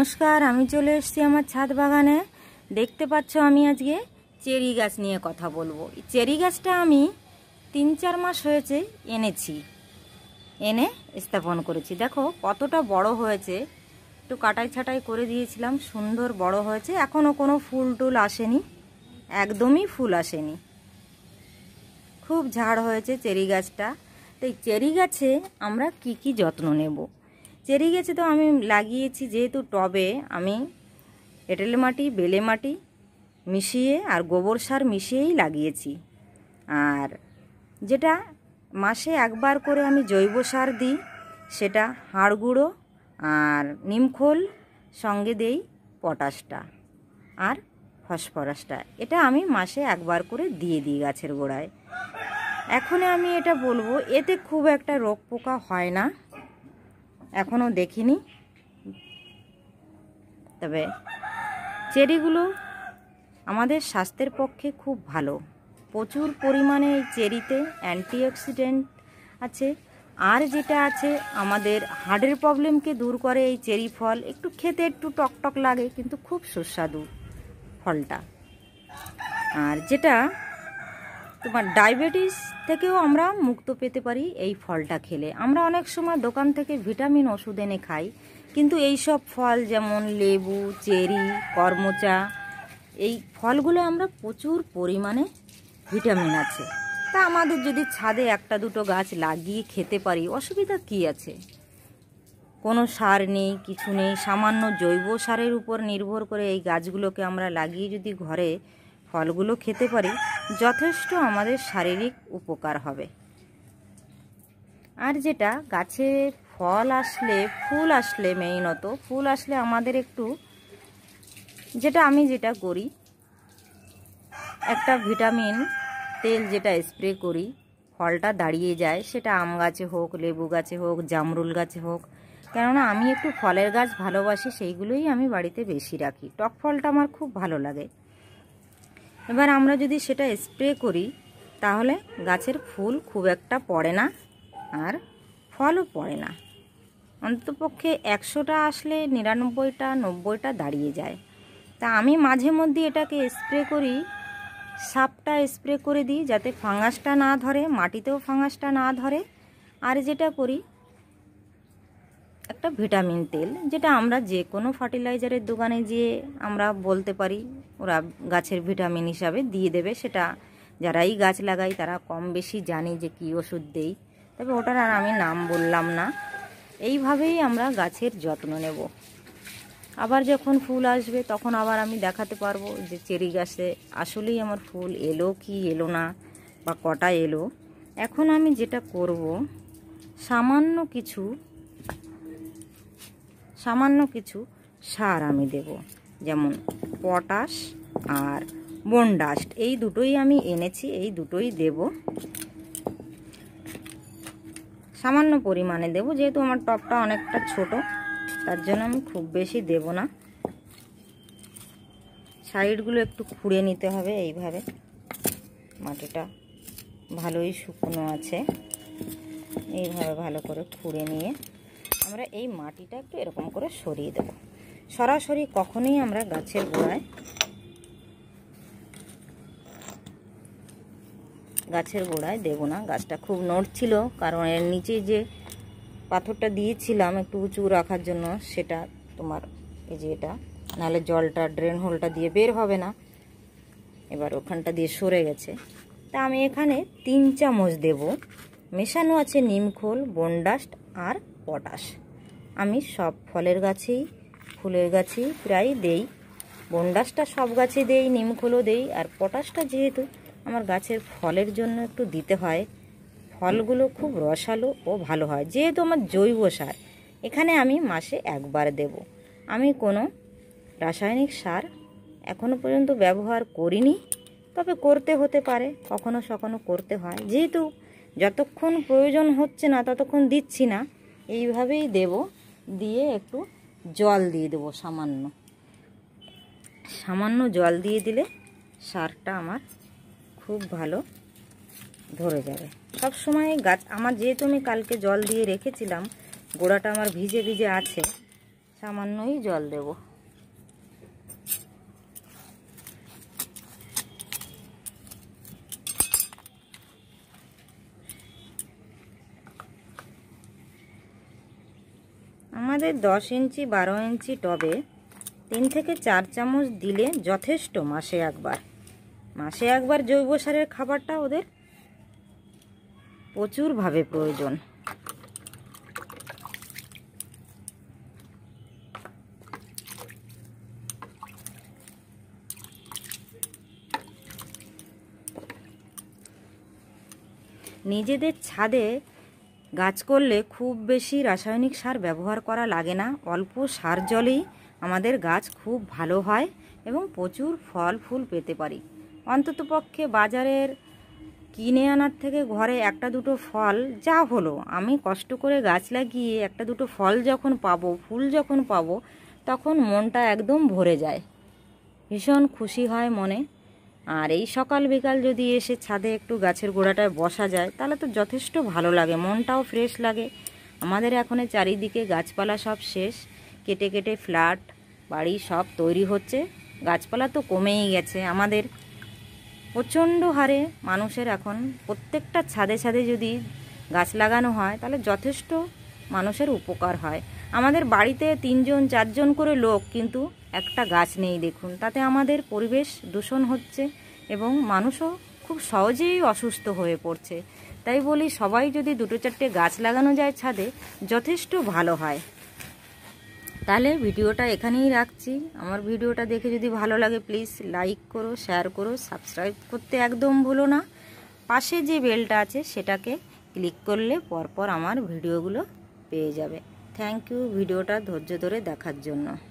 নমস্কার আমি চলে এসছি আমার ছাদ বাগানে দেখতে পাচ্ছ আমি আজকে চেরি গাছ নিয়ে কথা বলবো চেরি গাছটা আমি তিন চার মাস হয়েছে এনেছি এনে স্থাপন করেছি দেখো কতটা বড় হয়েছে একটু কাটাই ছাটাই করে দিয়েছিলাম সুন্দর বড় হয়েছে এখনও কোনো ফুল টুল আসেনি একদমই ফুল আসেনি খুব ঝাড় হয়েছে চেরি গাছটা তো এই চেরি গাছে আমরা কি কি যত্ন নেব চেরি গেছে তো আমি লাগিয়েছি যেহেতু টবে আমি এঁটেল মাটি বেলে মাটি মিশিয়ে আর গোবর সার মিশিয়েই লাগিয়েছি আর যেটা মাসে একবার করে আমি জৈব সার দিই সেটা হাড় গুঁড়ো আর নিমখোল সঙ্গে দেই পটাশটা আর ফসফরাসটা এটা আমি মাসে একবার করে দিয়ে দিই গাছের গোড়ায় এখন আমি এটা বলবো এতে খুব একটা রোগ পোকা হয় না এখনও দেখিনি তবে চেরিগুলো আমাদের স্বাস্থ্যের পক্ষে খুব ভালো প্রচুর পরিমাণে এই চেরিতে অ্যান্টিঅক্সিডেন্ট আছে আর যেটা আছে আমাদের হার্টের প্রবলেমকে দূর করে এই চেরি ফল একটু খেতে একটু টকটক লাগে কিন্তু খুব সুস্বাদু ফলটা আর যেটা তোমার ডায়াবেটিস থেকেও আমরা মুক্ত পেতে পারি এই ফলটা খেলে আমরা অনেক সময় দোকান থেকে ভিটামিন ওষুধ এনে খাই কিন্তু এই সব ফল যেমন লেবু চেরি কর্মচা এই ফলগুলো আমরা প্রচুর পরিমাণে ভিটামিন আছে তা আমাদের যদি ছাদে একটা দুটো গাছ লাগিয়ে খেতে পারি অসুবিধা কি আছে কোনো সার নেই কিছু নেই সামান্য জৈব সারের উপর নির্ভর করে এই গাছগুলোকে আমরা লাগিয়ে যদি ঘরে ফলগুলো খেতে পারি যথেষ্ট আমাদের শারীরিক উপকার হবে আর যেটা গাছে ফল আসলে ফুল আসলে মেইনত ফুল আসলে আমাদের একটু যেটা আমি যেটা করি একটা ভিটামিন তেল যেটা স্প্রে করি ফলটা দাঁড়িয়ে যায় সেটা আম গাছে হোক লেবু গাছে হোক জামরুল গাছে হোক কেননা আমি একটু ফলের গাছ ভালোবাসি সেইগুলোই আমি বাড়িতে বেশি রাখি টক ফলটা আমার খুব ভালো লাগে এবার আমরা যদি সেটা স্প্রে করি তাহলে গাছের ফুল খুব একটা পড়ে না আর ফলও পড়ে না অন্ততপক্ষে একশোটা আসলে নিরানব্বইটা নব্বইটা দাঁড়িয়ে যায় তা আমি মাঝে মধ্যে এটাকে স্প্রে করি সাপটা স্প্রে করে দিই যাতে ফাঙ্গাসটা না ধরে মাটিতেও ফাঙ্গাসটা না ধরে আর যেটা করি একটা ভিটামিন তেল যেটা আমরা যে কোনো ফার্টিলাইজারের দোকানে গিয়ে আমরা বলতে পারি ওরা গাছের ভিটামিন হিসাবে দিয়ে দেবে সেটা যারাই গাছ লাগাই তারা কম বেশি জানে যে কি ওষুধ দেই তবে ওটার আর আমি নাম বললাম না এইভাবেই আমরা গাছের যত্ন নেব আবার যখন ফুল আসবে তখন আবার আমি দেখাতে পারবো যে চেরি গাছে আসলেই আমার ফুল এলো কি এলো না বা কটা এলো এখন আমি যেটা করব সামান্য কিছু সামান্য কিছু সার আমি দেব যেমন পটাশ আর বোন এই দুটোই আমি এনেছি এই দুটোই দেব সামান্য পরিমাণে দেব যেহেতু আমার টপটা অনেকটা ছোট তার জন্য আমি খুব বেশি দেব না সাইডগুলো একটু খুঁড়ে নিতে হবে এইভাবে মাটিটা ভালোই শুকনো আছে এইভাবে ভালো করে খুঁড়ে নিয়ে আমরা এই মাটিটা একটু এরকম করে সরিয়ে দেব সরাসরি কখনোই আমরা গাছের গোড়ায় গাছের গোড়ায় দেব না গাছটা খুব নড়ছিল কারণ এর নিচে যে পাথরটা দিয়েছিলাম একটু উঁচু রাখার জন্য সেটা তোমার এই যে এটা নাহলে জলটা ড্রেন হোলটা দিয়ে বের হবে না এবার ওখানটা দিয়ে সরে গেছে তা আমি এখানে তিন চামচ দেব মেশানো আছে নিমখোল বনডাস্ট আর পটাশ আমি সব ফলের গাছেই ফুলের গাছেই প্রায় দেই বনডাসটা সব গাছে দেই নিমখোলো দেই আর পটাশটা যেহেতু আমার গাছের ফলের জন্য একটু দিতে হয় ফলগুলো খুব রসালো ও ভালো হয় যেহেতু আমার জৈব সার এখানে আমি মাসে একবার দেব আমি কোনো রাসায়নিক সার এখনও পর্যন্ত ব্যবহার করিনি তবে করতে হতে পারে কখনো সখনো করতে হয় যেহেতু যতক্ষণ প্রয়োজন হচ্ছে না ততক্ষণ দিচ্ছি না এইভাবেই দেব দিয়ে একটু জল দিয়ে দেবো সামান্য সামান্য জল দিয়ে দিলে সারটা আমার খুব ভালো ধরে যাবে সব সময় গাছ আমার যেহেতু আমি কালকে জল দিয়ে রেখেছিলাম গোড়াটা আমার ভিজে ভিজে আছে সামান্যই জল দেবো আমাদের দশ ইঞ্চি বারো ইঞ্চি টবে তিন থেকে চার চামচ দিলে যথেষ্ট মাসে একবার মাসে একবার জৈব সারের খাবারটা ওদের প্রচুরভাবে প্রয়োজন নিজেদের ছাদে গাছ করলে খুব বেশি রাসায়নিক সার ব্যবহার করা লাগে না অল্প সার জলেই আমাদের গাছ খুব ভালো হয় এবং প্রচুর ফল ফুল পেতে পারি অন্তত পক্ষে বাজারের কিনে আনার থেকে ঘরে একটা দুটো ফল যা হলো আমি কষ্ট করে গাছ লাগিয়ে একটা দুটো ফল যখন পাবো ফুল যখন পাবো তখন মনটা একদম ভরে যায় ভীষণ খুশি হয় মনে আর এই সকাল বিকাল যদি এসে ছাদে একটু গাছের গোড়াটায় বসা যায় তাহলে তো যথেষ্ট ভালো লাগে মনটাও ফ্রেশ লাগে আমাদের এখন চারিদিকে গাছপালা সব শেষ কেটে কেটে ফ্ল্যাট বাড়ি সব তৈরি হচ্ছে গাছপালা তো কমেই গেছে আমাদের প্রচণ্ড হারে মানুষের এখন প্রত্যেকটা ছাদে ছাদে যদি গাছ লাগানো হয় তাহলে যথেষ্ট মানুষের উপকার হয় আমাদের বাড়িতে তিনজন চারজন করে লোক কিন্তু একটা গাছ নেই দেখুন তাতে আমাদের পরিবেশ দূষণ হচ্ছে এবং মানুষও খুব সহজেই অসুস্থ হয়ে পড়ছে তাই বলি সবাই যদি দুটো চারটে গাছ লাগানো যায় ছাদে যথেষ্ট ভালো হয় তাহলে ভিডিওটা এখানেই রাখছি আমার ভিডিওটা দেখে যদি ভালো লাগে প্লিজ লাইক করো শেয়ার করো সাবস্ক্রাইব করতে একদম ভুলো না পাশে যে বেলটা আছে সেটাকে ক্লিক করলে পরপর আমার ভিডিওগুলো পেয়ে যাবে থ্যাংক ইউ ভিডিওটা ধৈর্য ধরে দেখার জন্য